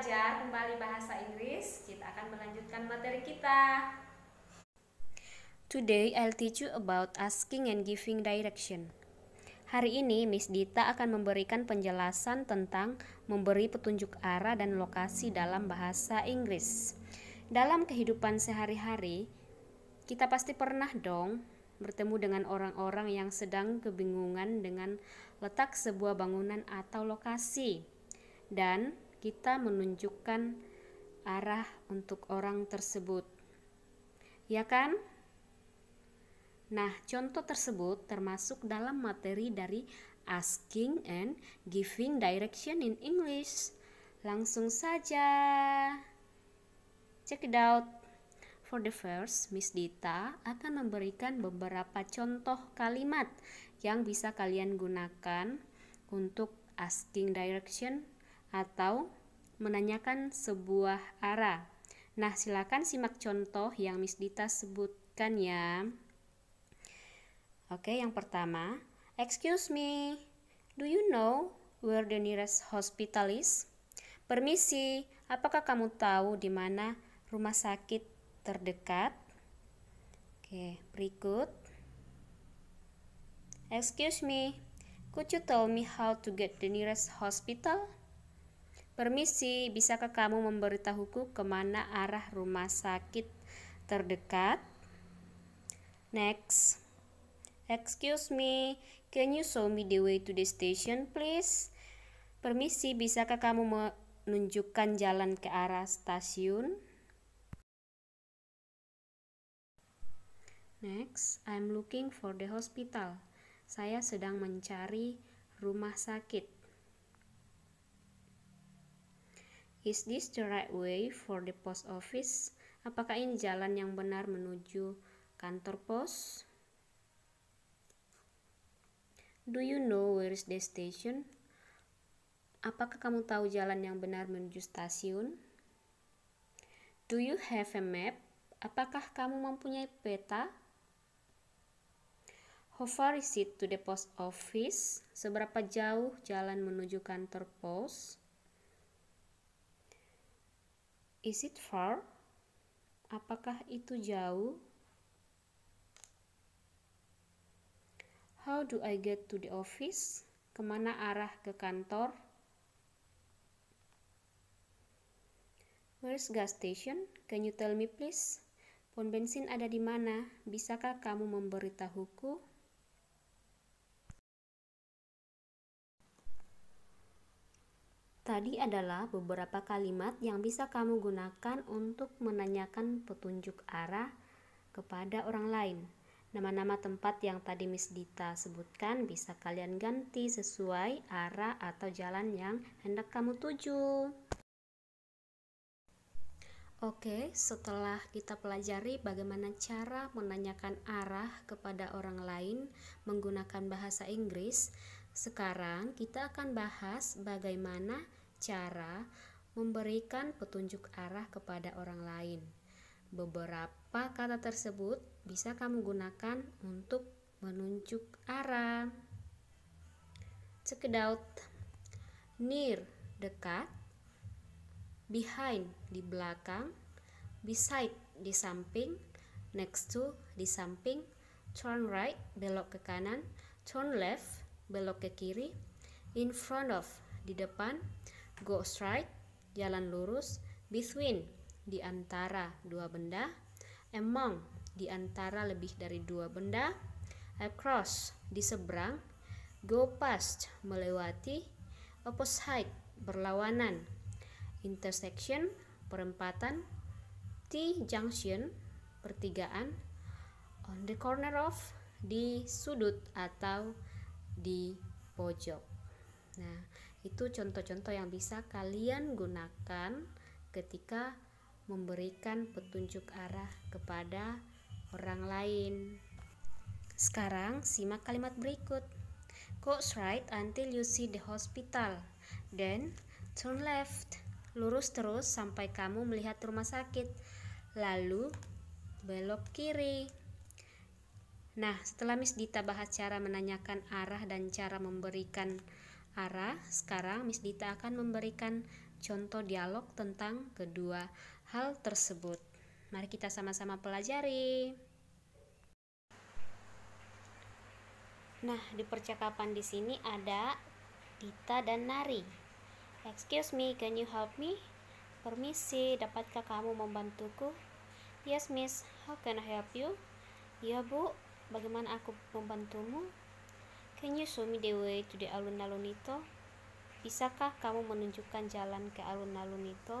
belajar kembali bahasa Inggris, kita akan melanjutkan materi kita. Today I'll teach you about asking and giving direction. Hari ini Miss Dita akan memberikan penjelasan tentang memberi petunjuk arah dan lokasi dalam bahasa Inggris. Dalam kehidupan sehari-hari, kita pasti pernah dong bertemu dengan orang-orang yang sedang kebingungan dengan letak sebuah bangunan atau lokasi. Dan kita menunjukkan arah untuk orang tersebut. Ya kan? Nah, contoh tersebut termasuk dalam materi dari asking and giving direction in English. Langsung saja. Check it out. For the first, Miss Dita akan memberikan beberapa contoh kalimat yang bisa kalian gunakan untuk asking direction atau menanyakan sebuah arah. Nah, silakan simak contoh yang Miss Dita sebutkan ya. Oke, yang pertama, excuse me, do you know where the nearest hospital is? Permisi, apakah kamu tahu di mana rumah sakit terdekat? Oke, berikut. Excuse me, could you tell me how to get the nearest hospital? Permisi, bisakah kamu memberitahuku kemana arah rumah sakit terdekat? Next. Excuse me, can you show me the way to the station, please? Permisi, bisakah kamu menunjukkan jalan ke arah stasiun? Next, I'm looking for the hospital. Saya sedang mencari rumah sakit. Is this the right way for the post office? Apakah ini jalan yang benar menuju kantor pos? Do you know where is the station? Apakah kamu tahu jalan yang benar menuju stasiun? Do you have a map? Apakah kamu mempunyai peta? How far is it to the post office? Seberapa jauh jalan menuju kantor pos? Is it far? Apakah itu jauh? How do I get to the office? Kemana arah ke kantor? Where's gas station? Can you tell me please? Pom bensin ada di mana? Bisakah kamu memberitahuku? tadi adalah beberapa kalimat yang bisa kamu gunakan untuk menanyakan petunjuk arah kepada orang lain. Nama-nama tempat yang tadi Miss Dita sebutkan bisa kalian ganti sesuai arah atau jalan yang hendak kamu tuju. Oke, setelah kita pelajari bagaimana cara menanyakan arah kepada orang lain menggunakan bahasa Inggris, sekarang kita akan bahas bagaimana cara memberikan petunjuk arah kepada orang lain. Beberapa kata tersebut bisa kamu gunakan untuk menunjuk arah. Check it out. Near, dekat. Behind, di belakang. Beside, di samping. Next to, di samping. Turn right, belok ke kanan. Turn left, belok ke kiri. In front of, di depan go straight jalan lurus between di antara dua benda among di antara lebih dari dua benda across di seberang go past melewati opposite berlawanan intersection perempatan T junction pertigaan on the corner of di sudut atau di pojok. Nah, itu contoh-contoh yang bisa kalian gunakan ketika memberikan petunjuk arah kepada orang lain. Sekarang simak kalimat berikut. Go right until you see the hospital. Then turn left. Lurus terus sampai kamu melihat rumah sakit. Lalu belok kiri. Nah, setelah Miss Dita bahas cara menanyakan arah dan cara memberikan Ara, sekarang Miss Dita akan memberikan contoh dialog tentang kedua hal tersebut. Mari kita sama-sama pelajari. Nah, di percakapan di sini ada Dita dan Nari. Excuse me, can you help me? Permisi, dapatkah kamu membantuku? Yes, miss. How can I help you? Ya, bu. Bagaimana aku membantumu? Can you show me the way to the alun-alun itu? Bisakah kamu menunjukkan jalan ke alun-alun itu?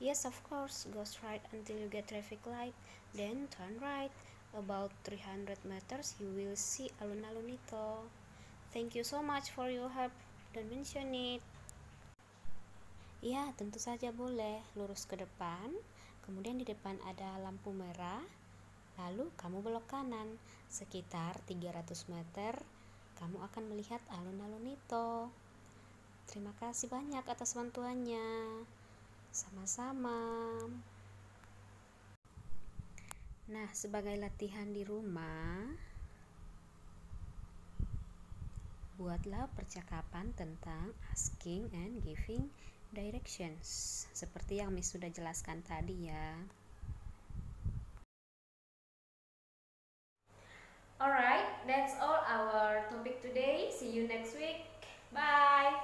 Yes, of course. Go straight until you get traffic light, then turn right. About 300 meters, you will see alun-alun itu. Thank you so much for your help. Don't mention it. Ya, tentu saja boleh. Lurus ke depan, kemudian di depan ada lampu merah Lalu kamu belok kanan, sekitar 300 meter kamu akan melihat alun-alun itu. Terima kasih banyak atas bantuannya. Sama-sama. Nah, sebagai latihan di rumah, buatlah percakapan tentang asking and giving directions seperti yang Miss sudah jelaskan tadi ya. Alright, that's all our topic today. See you next week. Bye.